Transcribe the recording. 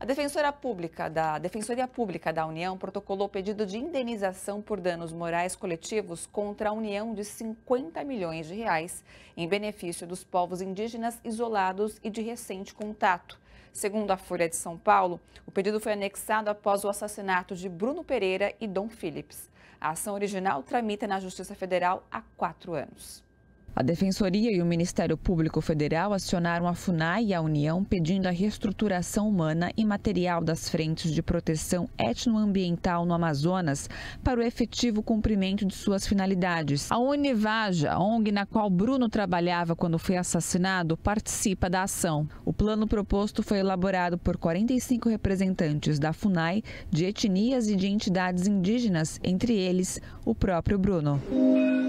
A Defensora Pública da Defensoria Pública da União protocolou pedido de indenização por danos morais coletivos contra a União de 50 milhões de reais em benefício dos povos indígenas isolados e de recente contato. Segundo a Folha de São Paulo, o pedido foi anexado após o assassinato de Bruno Pereira e Dom Phillips. A ação original tramita na Justiça Federal há quatro anos. A Defensoria e o Ministério Público Federal acionaram a FUNAI e a União pedindo a reestruturação humana e material das frentes de proteção etnoambiental no Amazonas para o efetivo cumprimento de suas finalidades. A Univaja, a ONG na qual Bruno trabalhava quando foi assassinado, participa da ação. O plano proposto foi elaborado por 45 representantes da FUNAI, de etnias e de entidades indígenas, entre eles o próprio Bruno.